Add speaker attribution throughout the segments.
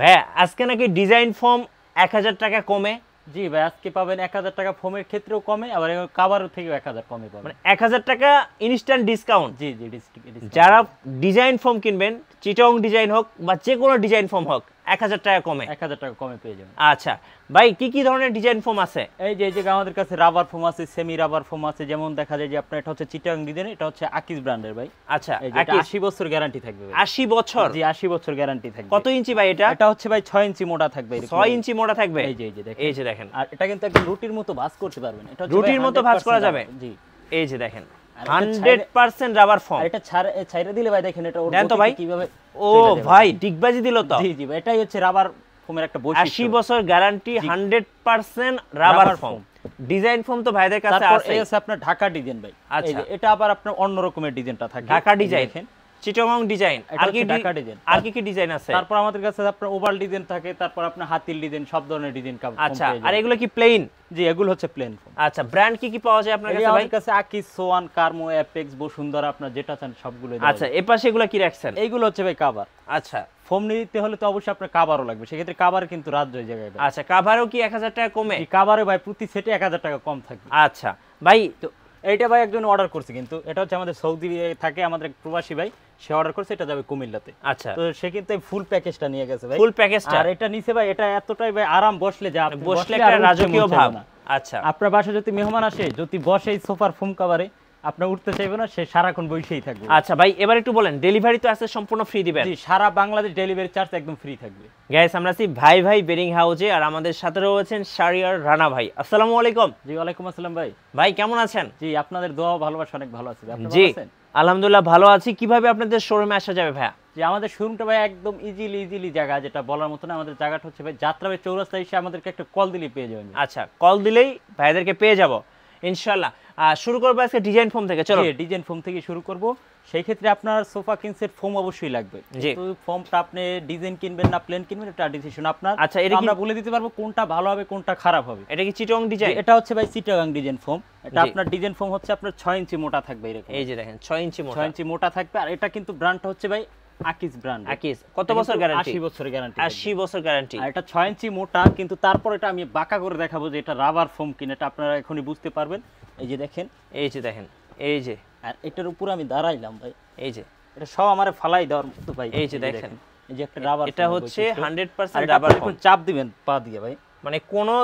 Speaker 1: ভাইয়া আজকে নাকি ডিজাইন ফর্ম এক হাজার টাকা কমে জি ভাই আজকে পাবেন এক হাজার টাকা ফোমের ক্ষেত্রেও কমে আবার কাবারও থেকেও এক হাজার কমে পাবেন মানে এক হাজার টাকা ইনস্ট্যান্ট ডিসকাউন্ট জি জি যারা ডিজাইন ফর্ম কিনবেন চিটং ডিজাইন হোক বা যে কোনো ডিজাইন ফর্ম হোক 1000 টাকা কমে 1000 টাকা কমে পেয়ে যাবেন আচ্ছা ভাই কি কি ধরনের ডিজাইন ফোম আছে এই যে এই যে আমাদের কাছে রাবার ফোম আছে সেমি রাবার ফোম আছে যেমন দেখা যায় যে আপনি এটা হচ্ছে চিটাং ডিজাইন এটা হচ্ছে আকিজ ব্র্যান্ডের ভাই আচ্ছা এটা 80 বছর গ্যারান্টি থাকবে 80 বছর জি 80 বছর গ্যারান্টি থাকবে কত ইঞ্চি ভাই এটা এটা হচ্ছে ভাই 6 ইঞ্চি মোটা থাকবে 6 ইঞ্চি মোটা থাকবে এই যে এই যে দেখেন এই যে দেখেন আর এটা কিন্তু একদম রুটির মতো ভাঁজ করতে পারবেন এটা রুটির মতো ভাঁজ করা যাবে জি এই যে দেখেন 100% রাবার ফর্ম এটা ছাড় ছাইরে দিলে ভাই দেখেন এটা দেন তো কিভাবে ও ভাই ডিগবাজি দিল তো জি জি এটাই হচ্ছে রাবার ফোমের একটা বৈশিষ্ট্য 80 বছর guarantee 100% rubber foam design foam তো ভাইদের কাছে আছে তারপর এই আছে আপনার ঢাকা ডিজাইন ভাই আচ্ছা এটা আবার আপনার অন্য রকমের ডিজাইনটা থাকে ঢাকা ডিজাইন চিটাগং ডিজাইন আর কি ঢাকা ডিজাইন আর কি কি ডিজাইন আছে তারপর আমাদের কাছে আপনার ওভাল ডিজাইন থাকে তারপর আপনার হাতির ডিজাইন সব ধরনের ডিজাইন কাপ আচ্ছা আর এগুলো কি প্লেন জি এগুলো হচ্ছে প্লেন আচ্ছা ব্র্যান্ড কি কি পাওয়া যায় আপনার কাছে ভাই কাছে আকি সোয়ান কার্মো অ্যাপেক্স বসুন্ধরা আপনার যেটা চান সবগুলো আচ্ছা এই পাশে এগুলো কি রাখছেন এগুলো হচ্ছে ভাই কভার আচ্ছা ফোম নিতে হলে তো অবশ্যই আপনার কাভারও লাগবে সেক্ষেত্রে কাভার কিন্তু রাত ওই জায়গায় আচ্ছা কাভারও কি এক হাজার টাকা কমে কাভারে ভাই প্রতি সেটে এক হাজার টাকা কম থাকবে আচ্ছা ভাই তো এইটা ভাই একজন অর্ডার করছে কিন্তু এটা হচ্ছে আমাদের সৌদি থাকে আমাদের প্রবাসী ভাই সে অর্ডার করছে এটা যাবে কুমিল্লাতে আচ্ছা তো সে কিন্তু ফুল প্যাকেজটা নিয়ে গেছে ভাই ফুল প্যাকেজটা আর এটা নিছে ভাই এটা এতটাই ভাই আরাম বসলে যা বসলে একটা রাজকীয় ভাব আচ্ছা আপনার বাসা যদি মেহমান আসে যদি বসে এই সোফার ফোম কাভারে আপনার উঠতে চাইবে না সে সারাক্ষণ বসেই থাকবে আচ্ছা ভাই এবার একটু বলেন ডেলিভারি তো আছে সম্পূর্ণ ফ্রি দিবেন সারা বাংলাদেশ ডেলিভারি চার্জ একদম ফ্রি থাকবে গ্যাস আমরা আছি ভাই ভাই বেরিং হাউজে আর আমাদের সাথে রয়েছেন শারিয়ার রানা ভাই আসসালামু আলাইকুম জি ওয়ালাইকুম আসসালাম ভাই ভাই কেমন আছেন জি আপনাদের দোয়া ভালোবাসা অনেক ভালো আছে আপনি ভালো আছেন আলহামদুলিল্লাহ ভালো আছি কিভাবে আপনাদের শোরুমে আসা যাবে ভাইয়া যে আমাদের শোরুমটা ভাই একদম ইজিলি ইজিলি জায়গা যেটা বলার মতো না আমাদের জায়গাটা হচ্ছে ভাই ভাই চৌরাস্তা এসে আমাদেরকে একটা কল দিলেই পেয়ে যাবেন আচ্ছা কল দিলেই ভাইদেরকে পেয়ে যাব ইনশাল্লাহ শুরু করবো আজকে ডিজাইন ফোম থেকে চলো ডিজাইন ফোম থেকে শুরু করবো সেই ক্ষেত্রে আপনার সোফা কিংসের ফোম অবশ্যই লাগবে তো ফোমটা আপনি ডিজাইন কিনবেন না প্লেন কিনবেন এটা ডিসিশন আপনার আচ্ছা এটা আমরা বলে দিতে পারবো কোনটা ভালো হবে কোনটা খারাপ হবে এটা কি চিটং ডিজাইন এটা হচ্ছে ভাই চিটং ডিজাইন ফোম এটা আপনার ডিজাইন ফোম হচ্ছে আপনার 6 ইঞ্চি মোটা থাকবে এরকম এই যে দেখেন 6 ইঞ্চি মোটা 6 ইঞ্চি মোটা থাকবে আর এটা কিন্তু ব্র্যান্ডটা হচ্ছে ভাই আকিস ব্র্যান্ড আকিস কত বছর গ্যারান্টি 80 বছর গ্যারান্টি 80 বছর গ্যারান্টি আর এটা 6 ইঞ্চি মোটা কিন্তু তারপর এটা আমি বাঁকা করে দেখাবো যে এটা রাবার ফোম কিনা এটা আপনারা এখনি বুঝতে পারবেন এই যে দেখেন এই যে দেখেন এই যে আর এটার উপরে আমি দাঁড়াইলাম ভাই এই যে এটা সব আমার ফালাই দেওয়ার মতো ভাই এই যে দেখেন এই যে একটা রাবার এটা হচ্ছে 100% রাবার চাপ দিবেন পা দিয়ে ভাই মানে কোনো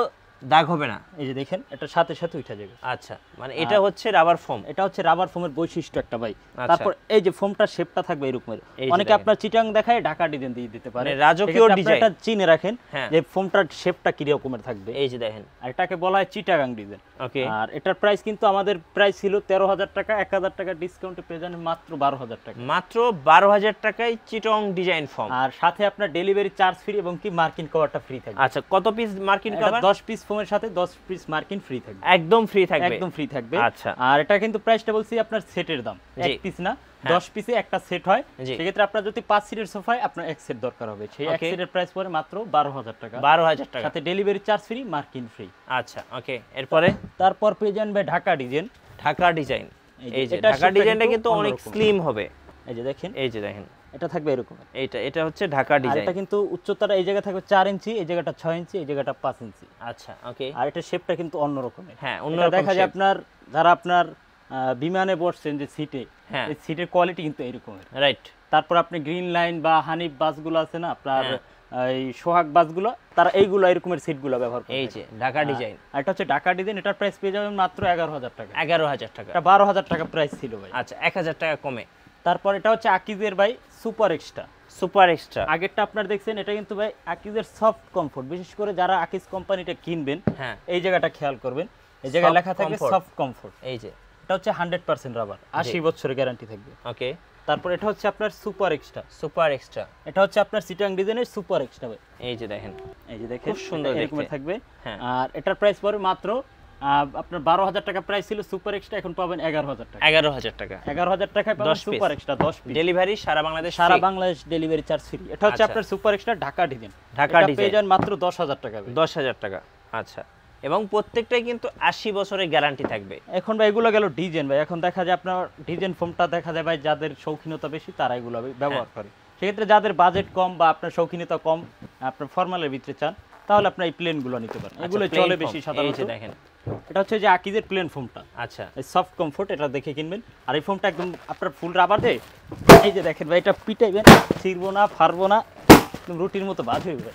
Speaker 1: দাগ হবে না এই যে দেখেন এটা সাথে সাথে উঠে যাবে আচ্ছা মানে এটা হচ্ছে রাবার ফোম এটা হচ্ছে রাবার ফোমের বৈশিষ্ট্য একটা ভাই আচ্ছা। তারপর এই যে ফোমটা শেপটা থাকবে এরকমের অনেকে আপনার চিটাং দেখায় ঢাকা ডিজাইন দিয়ে দিতে পারে মানে রাজকীয় ডিজাইন এটা চিনে রাখেন হ্যাঁ। যে ফোমটার শেপটা কি রকমের থাকবে এই যে দেখেন আর এটাকে বলা হয় চিটাগাং ডিজাইন ওকে আর এটার প্রাইস কিন্তু আমাদের প্রাইস ছিল 13000 টাকা 1000 টাকা ডিসকাউন্টে পেয়ে যান মাত্র 12000 টাকা মাত্র 12000 টাকায় চিটং ডিজাইন ফর্ম আর সাথে আপনার ডেলিভারি চার্জ ফ্রি এবং কি মার্কিন কভারটা ফ্রি থাকে আচ্ছা কত পিস মার্কিন কভার 10 পিস ফোমের সাথে 10 পিস মার্কিন ফ্রি থাকবে একদম ফ্রি থাকবে একদম ফ্রি থাকবে আচ্ছা আর এটা কিন্তু প্রাইসটা বলছি আপনার সেটের দাম এক পিস না 10 হ্যাঁ। পিসে একটা সেট হয় সেক্ষেত্রে আপনার যদি 5 সিটের সোফায় আপনার এক সেট দরকার হবে সেই এক সেটের প্রাইস পড়ে মাত্র 12000 টাকা 12000 টাকা সাথে ডেলিভারি চার্জ ফ্রি মার্কিন ফ্রি আচ্ছা ওকে এরপরে তারপর পেয়ে যাবেন ঢাকা ডিজাইন ঢাকা ডিজাইন এই যে ঢাকা ডিজাইনটা কিন্তু অনেক স্লিম হবে এই যে দেখেন এই যে দেখেন এটা থাকবে এরকম এটা এটা হচ্ছে ঢাকা ডিজাইন এটা কিন্তু উচ্চতাটা এই জায়গা থাকবে 4 ইঞ্চি এই জায়গাটা 6 ইঞ্চি এই জায়গাটা 5 ইঞ্চি আচ্ছা ওকে আর এটা শেপটা কিন্তু অন্য রকমের হ্যাঁ অন্য রকম দেখা যায় আপনার যারা আপনার বিমানে বসছেন যে সিটে হ্যাঁ। এই সিটের কোয়ালিটি কিন্তু এরকম রাইট তারপর আপনি গ্রিন লাইন বা হানিফ বাসগুলো আছে না আপনার হ্যাঁ। এই সোহাগ বাসগুলো তারা এইগুলো এরকমের সিটগুলো ব্যবহার করে এই যে ঢাকা ডিজাইন হ্যাঁ। এটা হচ্ছে ঢাকা ডিজাইন এটার প্রাইস পেয়ে যাবেন মাত্র এগারো হাজার টাকা এগারো হাজার টাকা বারো হাজার টাকা প্রাইস ছিল ভাই আচ্ছা এক হাজার টাকা কমে তারপর এটা হচ্ছে আকিজের ভাই সুপার এক্সট্রা সুপার এক্সট্রা আগেরটা আপনার দেখছেন এটা কিন্তু ভাই আকিজের সফট কমফোর্ট বিশেষ করে যারা আকিজ কোম্পানিটা কিনবেন হ্যাঁ এই জায়গাটা খেয়াল করবেন এই জায়গায় লেখা থাকে সফট কমফোর্ট এই যে এটা হচ্ছে হান্ড্রেড পার্সেন্ট রাবার আশি বছরের গ্যারান্টি থাকবে ওকে তারপর এটা হচ্ছে আপনার সুপার এক্সট্রা সুপার এক্সট্রা এটা হচ্ছে আপনার সিটাং ডিজাইনের সুপার এক্সট্রা ভাই এই যে দেখেন এই যে দেখেন খুব সুন্দর দেখতে থাকবে হ্যাঁ। আর এটার প্রাইস পড়বে মাত্র আপনার বারো হাজার টাকা প্রাইস ছিল সুপার এক্সট্রা এখন পাবেন এগারো হাজার টাকা এগারো হাজার টাকা এগারো হাজার টাকায় পাবেন সুপার এক্সট্রা দশ ডেলিভারি সারা বাংলাদেশ সারা বাংলাদেশ ডেলিভারি চার্জ ফ্রি এটা হচ্ছে আচ্ছা। আপনার super extra Dhaka design Dhaka design মাত্র দশ হাজার টাকা দশ হাজার টাকা আচ্ছা এবং প্রত্যেকটাই কিন্তু আশি বছরের গ্যারান্টি থাকবে এখন ভাই এগুলো গেল ডিজাইন ভাই এখন দেখা যায় আপনার ডিজাইন ফোনটা দেখা যায় ভাই যাদের শৌখিনতা বেশি তারা এগুলো ব্যবহার হ্যাঁ। করে সেক্ষেত্রে যাদের বাজেট কম বা আপনার শৌখিনতা কম আপনার ফর্মালের ভিতরে চান তাহলে আপনার এই প্লেনগুলো নিতে পারেন আচ্ছা, এগুলো চলে বেশি সাধারণ দেখেন এটা হচ্ছে যে আকিজের প্লেন ফোমটা আচ্ছা এই সফট কমফোর্ট এটা দেখে কিনবেন আর এই ফোমটা একদম আপনার ফুল রাবার দে এই যে দেখেন ভাই এটা পিটাইবেন ছিঁড়বো না ফারবো না একদম রুটির মতো বাদ হয়ে যাবে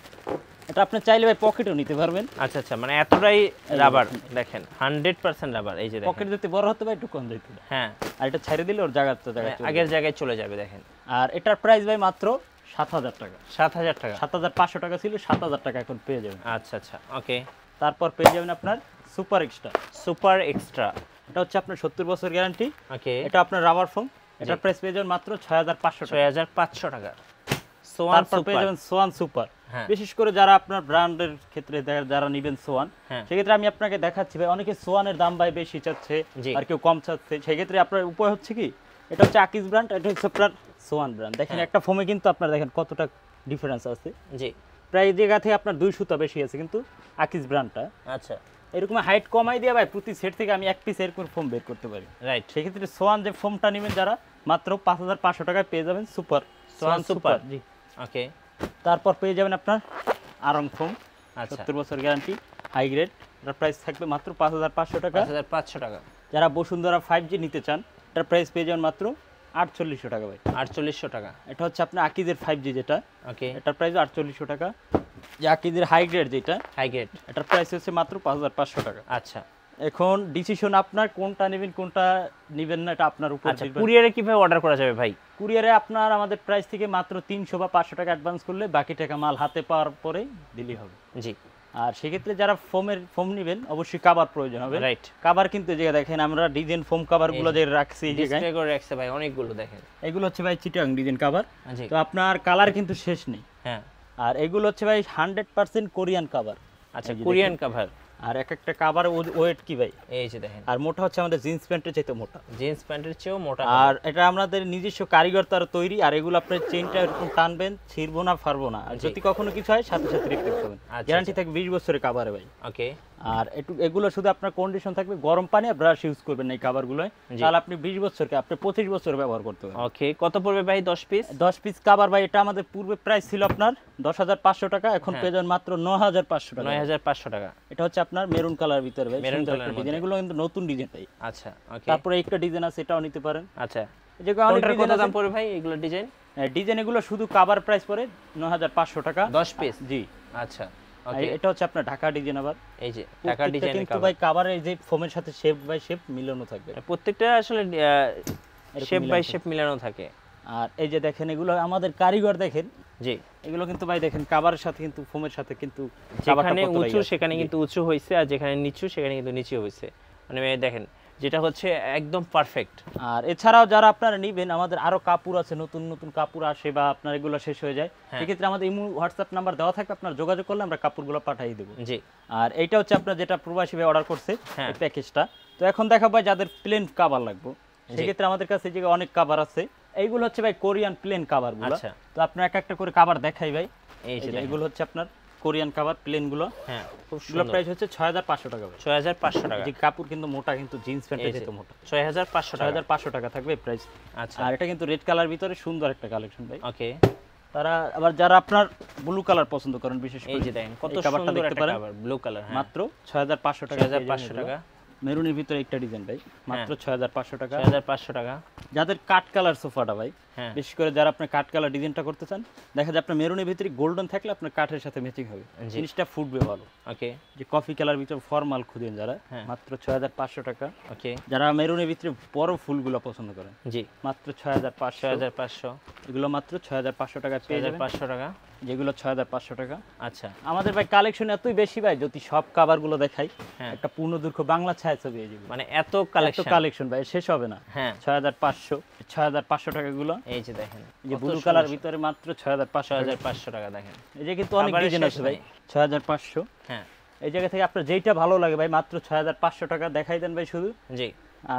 Speaker 1: এটা আপনি চাইলে ভাই পকেটেও নিতে পারবেন আচ্ছা আচ্ছা মানে এতটাই রাবার দেখেন হান্ড্রেড পার্সেন্ট রাবার এই যে পকেট যদি বড় হতে পারে একটু কম দিতে হ্যাঁ আর এটা ছেড়ে দিলে ওর জায়গা তো জায়গায় মানে আগের জায়গায় চলে যাবে দেখেন আর এটার প্রাইস ভাই মাত্র সাত হাজার টাকা সাত হাজার টাকা সাত হাজার পাঁচশো টাকা ছিল সাত হাজার টাকা এখন পেয়ে যাবেন আচ্ছা আচ্ছা ওকে তারপর পেয়ে যাবেন আপনার সুপার এক্সট্রা সুপার এক্সট্রা এটা হচ্ছে আপনার সত্তর বছর গ্যারান্টি ওকে এটা আপনার রাবার ফোম এটা প্রাইস পেয়ে যাবেন মাত্র ছয় হাজার পাঁচশো ছয় হাজার পাঁচশো টাকা সোয়ান পেয়ে যাবেন সোয়ান সুপার হ্যাঁ। বিশেষ করে যারা আপনার ব্র্যান্ডের ক্ষেত্রে যারা নিবেন সোয়ান হ্যাঁ। সেক্ষেত্রে আমি আপনাকে দেখাচ্ছি ভাই অনেকে সোয়ানের দাম ভাই বেশি চাচ্ছে আর কেউ কম চাচ্ছে সেক্ষেত্রে আপনার উপায় হচ্ছে কি এটা হচ্ছে আকিস ব্র্যান্ড এটা হচ্ছে আপনার সোয়ান ব্র্যান্ড দেখেন হ্যাঁ। একটা ফোমে কিন্তু আপনার দেখেন কতটা ডিফারেন্স আছে জি প্রায় এই জায়গা থেকে আপনার দুই সুতা বেশি আছে কিন্তু আকিস ব্র্যান্ডটা আচ্ছা এরকম হাইট কমাই দিয়ে ভাই প্রতি সেট থেকে আমি এক পিস এরকম ফোম বের করতে পারি রাইট সেক্ষেত্রে সোয়ান যে ফোমটা নেবেন যারা মাত্র পাঁচ হাজার পাঁচশো টাকায় পেয়ে যাবেন সুপার সোয়ান সুপার জি ওকে তারপর পেয়ে যাবেন আপনার আরং ফোম আচ্ছা। সত্তর বছর গ্যারান্টি হাই গ্রেড এটার প্রাইস থাকবে মাত্র পাঁচ হাজার পাঁচশো টাকা পাঁচ হাজার পাঁচশো টাকা যারা বসুন্ধরা ফাইভ জি নিতে চান এটার প্রাইস পেয়ে যাবেন মাত্র আটচল্লিশশো টাকা ভাই আটচল্লিশশো টাকা এটা হচ্ছে আপনার আকিদের ফাইভ জি যেটা ওকে এটার প্রাইস আটচল্লিশশো টাকা ইয়াকিদের হাই গ্রেড যেটা হাই গ্রেড এটার প্রাইস হচ্ছে মাত্র পাঁচ হাজার পাঁচশো টাকা আচ্ছা এখন ডিসিশন আপনার কোনটা নেবেন কোনটা নেবেন না এটা আপনার উপর আচ্ছা কুরিয়ারে কিভাবে অর্ডার করা যাবে ভাই কুরিয়ারে আপনার আমাদের প্রাইস থেকে মাত্র তিনশো বা পাঁচশো টাকা অ্যাডভান্স করলে বাকি টাকা মাল হাতে পাওয়ার পরে দিলি হবে জি আর সেক্ষেত্রে যারা ফোমের ফোম নেবেন অবশ্যই কাবার প্রয়োজন হবে রাইট কাবার কিন্তু যে দেখেন আমরা ডিজাইন ফোম কাবার গুলো যে রাখছি ডিসপ্লে করে রাখছে ভাই অনেকগুলো দেখেন এগুলো হচ্ছে ভাই চিটাং ডিজাইন কাবার তো আপনার কালার কিন্তু শেষ নেই হ্যাঁ আর এগুলো হচ্ছে ভাই হান্ড্রেড পার্সেন্ট কোরিয়ান কাভার আচ্ছা কোরিয়ান কাভার আর এক একটা কাভার ওয়েট কি ভাই এই যে দেখেন আর মোটা হচ্ছে আমাদের জিন্স প্যান্টের চাইতে মোটা জিন্স প্যান্টের চেয়েও মোটা আর এটা আমাদের নিজস্ব কারিগর তার তৈরি আর এগুলো আপনি চেনটা এরকম টানবেন ছিড়বো না ফারবো না আর যদি কখনো কিছু হয় সাথে সাথে রিপ্লেস করবেন গ্যারান্টি আচ্ছা, আচ্ছা। থাকে বিশ বছরের কাভারে ভাই ওকে আর একটু এগুলো শুধু আপনার কন্ডিশন থাকবে গরম পানি আর ব্রাশ ইউজ করবেন এই কাভারগুলোয় তাহলে আপনি 20 বছরকে আপনি 25 বছর ব্যবহার করতে পারবেন ওকে কত পড়বে ভাই 10 পিস 10 পিস কাভার ভাই এটা আমাদের পূর্বে প্রাইস ছিল আপনার 10500 টাকা এখন হ্যাঁ। পেয়ে মাত্র 9500 টাকা 9500 টাকা এটা হচ্ছে আপনার মেরুন কালার ভিতরে ভাই মেরুন কালার ডিজাইন এগুলো কিন্তু নতুন ডিজাইন ভাই আচ্ছা ওকে তারপরে একটা ডিজাইন আছে এটাও নিতে পারেন আচ্ছা ডিজাইন ডিজাইন হ্যাঁ, এগুলো শুধু কাবার প্রাইস হাজার পাঁচশো টাকা দশ পিস জি আচ্ছা এটা হচ্ছে আপনার ঢাকা ডিজাইন আবার এই যে ঢাকা ডিজাইন কিন্তু ভাই যে ফোমের সাথে শেপ বাই শেপ মিলানো থাকবে মানে প্রত্যেকটা আসলে শেপ বাই শেপ মিলানো থাকে আর এই যে দেখেন এগুলো আমাদের কারিগর দেখেন জি এগুলো কিন্তু ভাই দেখেন কাভারের সাথে কিন্তু ফোমের সাথে কিন্তু যেখানে উঁচু সেখানে কিন্তু উঁচু হয়েছে আর যেখানে নিচু সেখানে কিন্তু নিচু হয়েছে মানে দেখেন যেটা হচ্ছে একদম পারফেক্ট আর এছাড়াও যারা আপনারা নেবেন আমাদের আরো কাপড় আছে নতুন নতুন কাপড় আসে বা আপনার এগুলো শেষ হয়ে যায় সেক্ষেত্রে হ্যাঁ। আমাদের ইমু হোয়াটসঅ্যাপ নাম্বার দেওয়া থাকে আপনার যোগাযোগ করলে আমরা কাপড়গুলো পাঠিয়ে দেবো জি আর এইটা হচ্ছে আপনার যেটা প্রবাসী ভাই অর্ডার করছে প্যাকেজটা তো এখন দেখা পাই যাদের প্লেন কাবার লাগবে সেক্ষেত্রে আমাদের কাছে যে অনেক কাবার আছে এইগুলো হচ্ছে ভাই কোরিয়ান প্লেন কাভার গুলো আচ্ছা। তো আপনার এক একটা করে কাবার দেখাই ভাই এইগুলো হচ্ছে আপনার কোরিয়ান খাবার প্লেনগুলো হ্যাঁ খুব সুন্দর টাকা টাকা কাপড় কিন্তু মোটা কিন্তু জিন্স মোটা টাকা থাকবে প্রাইস আচ্ছা আর এটা কিন্তু রেড কালার ভিতরে সুন্দর একটা কালেকশন ভাই ওকে তারা আবার যারা আপনার ব্লু কালার পছন্দ করেন বিশেষ করে এই যে দেখেন কত সুন্দর একটা কালার ব্লু কালার মাত্র পাঁচশো টাকা পাঁচশো টাকা মেরুনের ভিতরে একটা ডিজাইন ভাই হ্যাঁ। মাত্র ছয় হাজার পাঁচশো টাকা হাজার পাঁচশো টাকা যাদের কাট কালার সোফাটা ভাই হ্যাঁ। বেশি করে যারা আপনার কাট কালার ডিজাইনটা করতে চান দেখা যায় আপনার মেরুনের ভিতরে গোল্ডেন থাকলে আপনার কাঠের সাথে ম্যাচিং হবে জিনিসটা ফুটবে ভালো ওকে যে কফি কালার ভিতরে ফর্মাল খুঁজেন যারা হ্যাঁ। মাত্র ছয় হাজার পাঁচশো টাকা ওকে যারা মেরুনের ভিতরে বড় ফুলগুলো পছন্দ করেন জি মাত্র ছয় হাজার পাঁচশো হাজার পাঁচশো এগুলো মাত্র ছয় হাজার পাঁচশো টাকা ছয় হাজার পাঁচশো টাকা যেগুলো ছয় হাজার পাঁচশো টাকা আচ্ছা আমাদের ভাই কালেকশন এতই বেশি ভাই যদি সব কাভার গুলো দেখাই হ্যাঁ। একটা পূর্ণ দুর্ঘ বাংলা ছায়া ছবি মানে এত কালেকশন কালেকশন ভাই শেষ হবে না হ্যাঁ। ছয় হাজার পাঁচশো ছয় হাজার পাঁচশো টাকা গুলো এই যে দেখেন যে ব্লু কালার ভিতরে মাত্র ছয় হাজার পাঁচশো হাজার পাঁচশো টাকা দেখেন এই যে কিন্তু অনেক ডিজাইন আছে ভাই ছয় হাজার পাঁচশো হ্যাঁ এই জায়গা থেকে আপনার যেইটা ভালো লাগে ভাই মাত্র ছয় হাজার পাঁচশো টাকা দেখাই দেন ভাই শুধু জি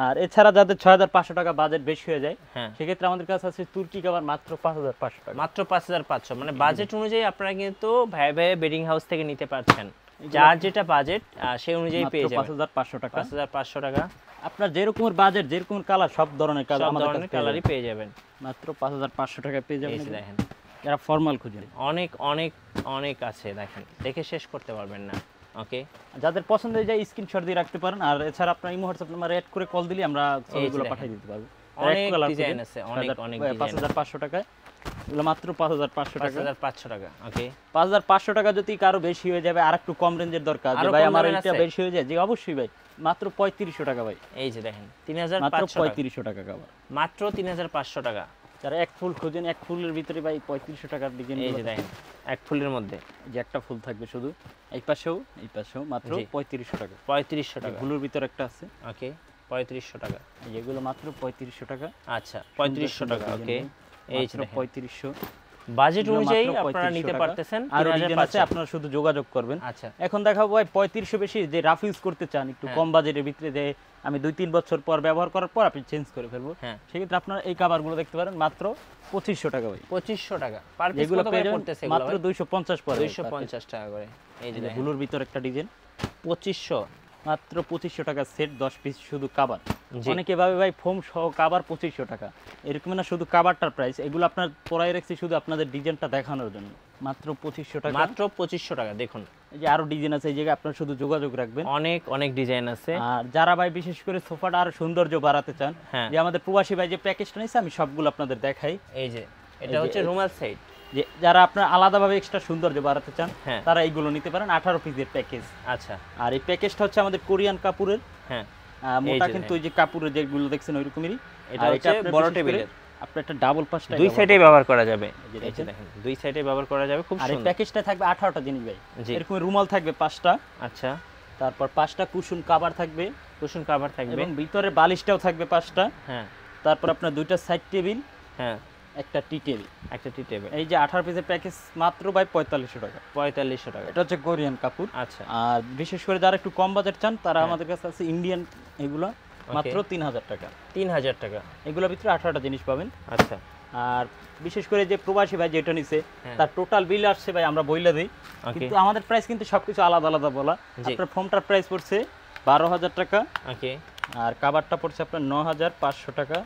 Speaker 1: আর এছাড়া যাদের ছয় হাজার পাঁচশো টাকা বাজেট বেশি হয়ে যায় হ্যাঁ। সেক্ষেত্রে আমাদের কাছে আছে তুর্কি কাবার মাত্র পাঁচ হাজার পাঁচশো টাকা মাত্র পাঁচ হাজার পাঁচশো মানে বাজেট অনুযায়ী আপনারা কিন্তু ভাই ভাই বেডিং হাউস থেকে নিতে পারছেন যার যেটা বাজেট সেই অনুযায়ী পেয়ে যাবেন পাঁচ হাজার পাঁচশো টাকা পাঁচ হাজার পাঁচশো টাকা আপনার যেরকম বাজেট যেরকম কালার সব ধরনের কালার আমাদের ধরনের কালারই পেয়ে যাবেন মাত্র পাঁচ হাজার পাঁচশো টাকা পেয়ে যাবেন দেখেন এরা ফর্মাল খুঁজেন অনেক অনেক অনেক আছে দেখেন দেখে শেষ করতে পারবেন না ওকে যাদের পছন্দ হয়ে যায় স্ক্রিনশট দিয়ে রাখতে পারেন আর এছাড়া আপনার এই হোয়াটসঅ্যাপ নাম্বার অ্যাড করে কল দিলে আমরা ছবিগুলো পাঠিয়ে দিতে পারব অনেক ডিজাইন আছে অনেক অনেক পাঁচ হাজার পাঁচশো টাকায় মাত্র 5500 টাকা 5500 টাকা ওকে 5500 টাকা যদি কারো বেশি হয়ে যাবে আর একটু কম রেঞ্জের দরকার ভাই আমার এটা বেশি হয়ে যায় যে অবশ্যই ভাই মাত্র 3500 টাকা ভাই এই যে দেখেন 3500 মাত্র 3500 টাকা কভার মাত্র 3500 টাকা যারা এক ফুল খোঁজেন এক ফুলের ভিতরে ভাই 3500 টাকার দিকে এই যে দেখেন এক ফুলের মধ্যে যে একটা ফুল থাকবে শুধু এই পাশেও এই পাশেও মাত্র পঁয়ত্রিশশো টাকা পঁয়ত্রিশশো টাকা ফুলের ভিতর একটা আছে ওকে পঁয়ত্রিশশো টাকা যেগুলো মাত্র পঁয়ত্রিশশো টাকা আচ্ছা পঁয়ত্রিশশো টাকা ওকে এই পঁয়ত্রিশশো বাজেট অনুযায়ী আপনারা নিতে পারতেছেন আর আছে আপনারা শুধু যোগাযোগ করবেন আচ্ছা এখন দেখাবো ভাই 3500 বেশি যে রাফ ইউজ করতে চান একটু হ্যাঁ। কম বাজেটের ভিতরে যে আমি দুই তিন বছর পর ব্যবহার করার পর আপনি চেঞ্জ করে ফেলবো হ্যাঁ। সেক্ষেত্রে আপনারা এই কভারগুলো দেখতে পারেন মাত্র 2500 টাকা ভাই 2500 টাকা পার পিস কত এগুলো মাত্র 250 পড়ে 250 টাকা করে এই যে ব্লুর ভিতর একটা ডিজাইন 2500 মাত্র পঁচিশশো টাকা সেট দশ পিস শুধু কাবার অনেকে ভাবে ভাই ফোম সহ কাবার পঁচিশশো টাকা এরকম না শুধু কাবারটার প্রাইস এগুলো আপনার পড়াই রাখছি শুধু আপনাদের ডিজাইনটা দেখানোর জন্য মাত্র পঁচিশশো টাকা মাত্র পঁচিশশো টাকা দেখুন এই যে আরো ডিজাইন আছে এই জায়গায় আপনার শুধু যোগাযোগ রাখবেন অনেক অনেক ডিজাইন আছে আর যারা ভাই বিশেষ করে সোফাটা আরো সৌন্দর্য বাড়াতে চান হ্যাঁ। যে আমাদের প্রবাসী ভাই যে প্যাকেজটা নিয়েছে আমি সবগুলো আপনাদের দেখাই এই যে এটা হচ্ছে রুমাল সাইড যে যারা আপনার আলাদাভাবে এক্সট্রা সৌন্দর্য বাড়াতে চান হ্যাঁ। তারা এইগুলো নিতে পারেন আঠারো পিসের প্যাকেজ আচ্ছা আর এই প্যাকেজটা হচ্ছে আমাদের কোরিয়ান কাপুরের হ্যাঁ মোটা কিন্তু ওই যে কাপুরের যেগুলো দেখছেন ওইরকমেরই এটা হচ্ছে বড় টেবিলের আপনার একটা ডাবল পাঁচটা দুই সাইডে ব্যবহার করা যাবে দুই সাইডে ব্যবহার করা যাবে খুব আর এই প্যাকেজটা থাকবে আঠারোটা জিনিস ভাই এরকম রুমাল থাকবে পাঁচটা আচ্ছা তারপর পাঁচটা কুশন কাভার থাকবে কুশন কাভার থাকবে এবং ভিতরে বালিশটাও থাকবে পাঁচটা হ্যাঁ তারপর আপনার দুইটা সাইড টেবিল হ্যাঁ একটা টি টেবিল একটা টি টেবিল এই যে আঠারো পিসের প্যাকেজ মাত্র ভাই পঁয়তাল্লিশশো টাকা পঁয়তাল্লিশশো টাকা এটা হচ্ছে কোরিয়ান কাপড় আচ্ছা আর বিশেষ করে যারা একটু কম বাজেট চান তারা হ্যাঁ। আমাদের কাছে আছে ইন্ডিয়ান এগুলো মাত্র তিন হাজার টাকা তিন হাজার টাকা এগুলোর ভিতরে আঠারোটা জিনিস পাবেন আচ্ছা আর বিশেষ করে যে প্রবাসী ভাই যেটা নিছে হ্যাঁ। তার টোটাল বিল আসছে ভাই আমরা বইলা দিই কিন্তু আমাদের প্রাইস কিন্তু সবকিছু আলাদা আলাদা বলা আপনার ফর্মটার প্রাইস পড়ছে বারো হাজার টাকা ওকে আর কাবারটা পড়ছে আপনার ন হাজার পাঁচশো টাকা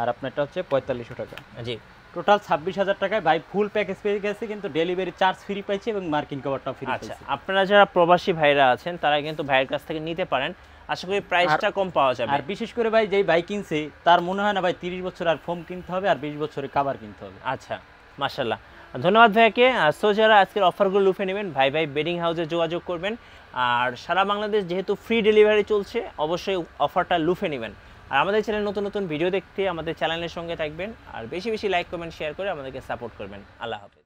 Speaker 1: আর আপনারটা হচ্ছে পঁয়তাল্লিশশো টাকা জি টোটাল ছাব্বিশ হাজার টাকায় ভাই ফুল প্যাকেজ পেয়ে গেছে কিন্তু ডেলিভারি চার্জ ফ্রি পাইছে এবং মার্কিং কভারটাও ফ্রি আছে আপনারা যারা প্রবাসী ভাইরা আছেন তারা কিন্তু ভাইয়ের কাছ থেকে নিতে পারেন আশা করি প্রাইসটা কম পাওয়া যাবে আর বিশেষ করে ভাই যেই ভাই কিনছে তার মনে হয় না ভাই তিরিশ বছর আর ফোম কিনতে হবে আর বিশ বছরের কাবার কিনতে হবে আচ্ছা মাশাল্লাহ ধন্যবাদ ভাইকে সো যারা আজকের অফারগুলো লুফে নেবেন ভাই ভাই বেডিং হাউসে যোগাযোগ করবেন আর সারা বাংলাদেশ যেহেতু ফ্রি ডেলিভারি চলছে অবশ্যই অফারটা লুফে নেবেন আর আমাদের চ্যানেল নতুন নতুন ভিডিও দেখতে আমাদের চ্যানেলের সঙ্গে থাকবেন আর বেশি বেশি লাইক কমেন্ট শেয়ার করে আমাদেরকে সাপোর্ট করবেন আল্লাহ হাফেজ